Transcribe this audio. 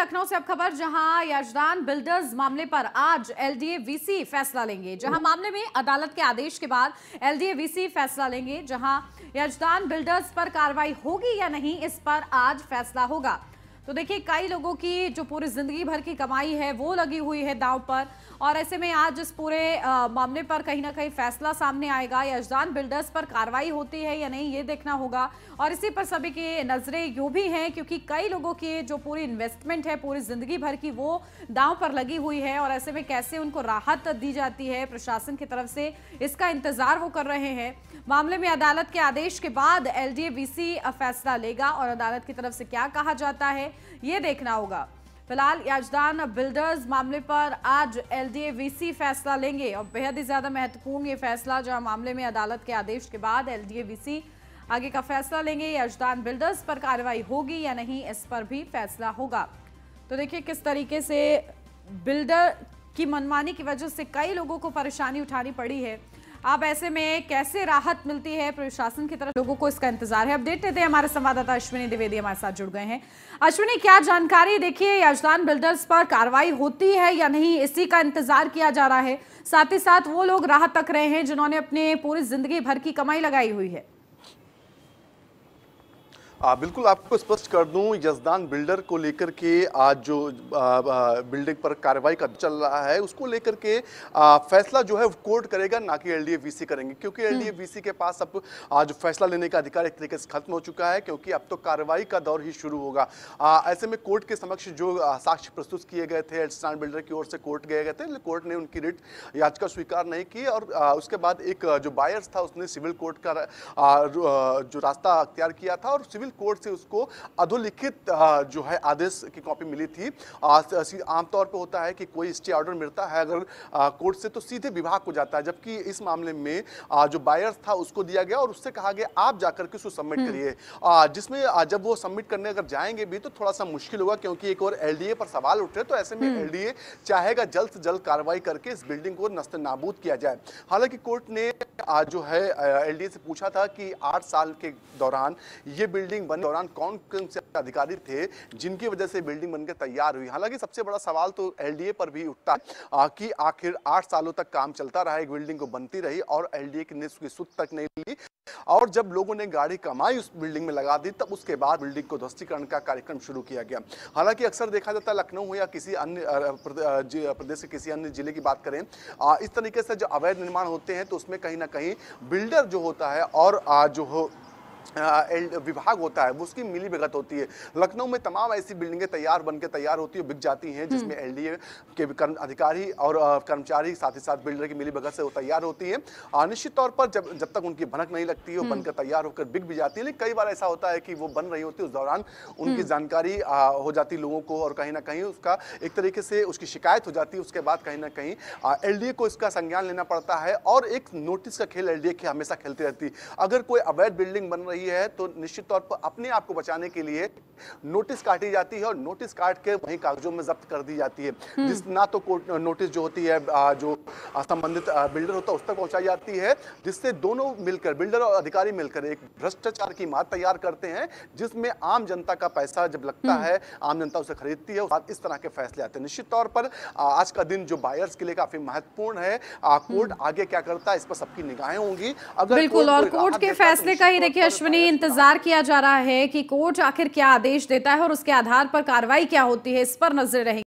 लखनऊ से अब खबर जहां यजदान बिल्डर्स मामले पर आज एलडीए वीसी फैसला लेंगे जहां मामले में अदालत के आदेश के बाद एलडीए वीसी फैसला लेंगे जहां यजदान बिल्डर्स पर कार्रवाई होगी या नहीं इस पर आज फैसला होगा तो देखिए कई लोगों की जो पूरी ज़िंदगी भर की कमाई है वो लगी हुई है दाव पर और ऐसे में आज इस पूरे मामले पर कहीं ना कहीं फैसला सामने आएगा यशदान बिल्डर्स पर कार्रवाई होती है या नहीं ये देखना होगा और इसी पर सभी की नज़रें यूँ भी हैं क्योंकि कई लोगों की जो पूरी इन्वेस्टमेंट है पूरी ज़िंदगी भर की वो दाव पर लगी हुई है और ऐसे में कैसे उनको राहत दी जाती है प्रशासन की तरफ से इसका इंतज़ार वो कर रहे हैं मामले में अदालत के आदेश के बाद एल डी फैसला लेगा और अदालत की तरफ से क्या कहा जाता है ये देखना होगा फिलहाल याजदान बिल्डर्स मामले पर आज एल वीसी फैसला लेंगे और बेहद ही ज़्यादा महत्वपूर्ण ये फैसला जहां मामले में अदालत के आदेश के बाद एल वीसी आगे का फैसला लेंगे याजदान बिल्डर्स पर कार्रवाई होगी या नहीं इस पर भी फैसला होगा तो देखिए किस तरीके से बिल्डर की मनमानी की वजह से कई लोगों को परेशानी उठानी पड़ी है अब ऐसे में कैसे राहत मिलती है प्रशासन की तरफ लोगों को इसका इंतजार है अपडेट देते हैं हमारे संवाददाता अश्विनी द्विवेदी हमारे साथ जुड़ गए हैं अश्विनी क्या जानकारी देखिए यजदान बिल्डर्स पर कार्रवाई होती है या नहीं इसी का इंतजार किया जा रहा है साथ ही साथ वो लोग राहत तक रहे हैं जिन्होंने अपने पूरी जिंदगी भर की कमाई लगाई हुई है आ, बिल्कुल आपको स्पष्ट कर दूं यजदान बिल्डर को लेकर के आज जो आ, आ, बिल्डिंग पर कार्रवाई का चल रहा है उसको लेकर के आ, फैसला जो है कोर्ट करेगा ना कि एल डी करेंगे क्योंकि हम्म। एल डी के पास अब आज फैसला लेने का अधिकार एक तरीके से खत्म हो चुका है क्योंकि अब तो कार्रवाई का दौर ही शुरू होगा आ, ऐसे में कोर्ट के समक्ष जो साक्ष्य प्रस्तुत किए गए थे यजदान बिल्डर की ओर से कोर्ट गए गए थे कोर्ट ने उनकी रिट याचिका स्वीकार नहीं की और उसके बाद एक जो बायर्स था उसने सिविल कोर्ट का जो रास्ता अख्तियार किया था और सिविल सिविल कोर्ट से उसको अधोलिखित जो है आदेश की कॉपी मिली थी आमतौर पर होता है कि कोई स्टे ऑर्डर मिलता है अगर कोर्ट से तो सीधे विभाग को जाता है जबकि इस मामले में जो बायर्स था उसको दिया गया और उससे कहा गया आप जाकर के उसको सबमिट हम्म। करिए जिसमें जब वो सबमिट करने अगर जाएंगे भी तो थोड़ा सा मुश्किल होगा क्योंकि एक और एलडीए पर सवाल उठ रहे तो ऐसे में एलडीए हम्म। चाहेगा जल्द से जल्द कार्रवाई करके इस बिल्डिंग को नस्त नाबूद किया जाए हालांकि कोर्ट ने जो है एलडीए से पूछा था कि आठ साल के दौरान ये बिल्डिंग बिल्डिंग बनने दौरान कौन कौन से अधिकारी थे जिनकी वजह से बिल्डिंग बनकर तैयार हुई हालांकि सबसे बड़ा सवाल तो एलडीए पर भी उठता है कि आखिर आठ सालों तक काम चलता रहा एक बिल्डिंग को बनती रही और एलडीए की उसकी सुध तक नहीं ली और जब लोगों ने गाड़ी कमाई उस बिल्डिंग में लगा दी तब उसके बाद बिल्डिंग को ध्वस्तीकरण का कार्यक्रम शुरू किया गया हालांकि अक्सर देखा जाता है लखनऊ या किसी अन्य प्रदेश के किसी अन्य जिले की बात करें इस तरीके से जो अवैध निर्माण होते हैं तो उसमें कहीं ना कहीं बिल्डर जो होता है और जो हो विभाग होता है वो उसकी मिली भगत होती है लखनऊ में तमाम ऐसी बिल्डिंगें तैयार बनकर तैयार होती है बिक जाती हैं जिसमें हम्म। एलडीए के कर्म अधिकारी और कर्मचारी साथ ही साथ बिल्डर की मिली भगत से वो तैयार होती है निश्चित तौर पर जब जब तक उनकी भनक नहीं लगती है बनकर हम्म। तैयार होकर बिक भी जाती है लेकिन कई बार ऐसा होता है कि वो बन रही होती है उस दौरान उनकी हम्म। जानकारी हो जाती लोगों को और कहीं ना कहीं उसका एक तरीके से उसकी शिकायत हो जाती है उसके बाद कहीं ना कहीं एल को इसका संज्ञान लेना पड़ता है और एक नोटिस का खेल एल के हमेशा खेलती रहती है अगर कोई अवैध बिल्डिंग बन रही है तो निश्चित तौर पर अपने आप को बचाने के लिए नोटिस काटी जाती है और नोटिस काट के वही कागजों में जब्त कर दी जाती है हम्म। जिस ना तो कोर्ट नोटिस जो होती है जो संबंधित बिल्डर होता है उस तक पहुंचाई जाती है जिससे दोनों मिलकर बिल्डर और अधिकारी मिलकर एक भ्रष्टाचार की मार तैयार करते हैं जिसमें आम जनता का पैसा जब लगता हम्म। है आम जनता उसे खरीदती है इस तरह के फैसले आते हैं निश्चित तौर पर आज का दिन जो बायर्स के लिए काफी महत्वपूर्ण है कोर्ट हम्म। आगे क्या करता है इस पर सबकी निगाहें होंगी अगर बिल्कुल और कोर्ट के तो फैसले का ही देखिए अश्विनी इंतजार किया जा रहा है कि कोर्ट आखिर क्या आदेश देता है और उसके आधार पर कार्रवाई क्या होती है इस पर नजर रहेगी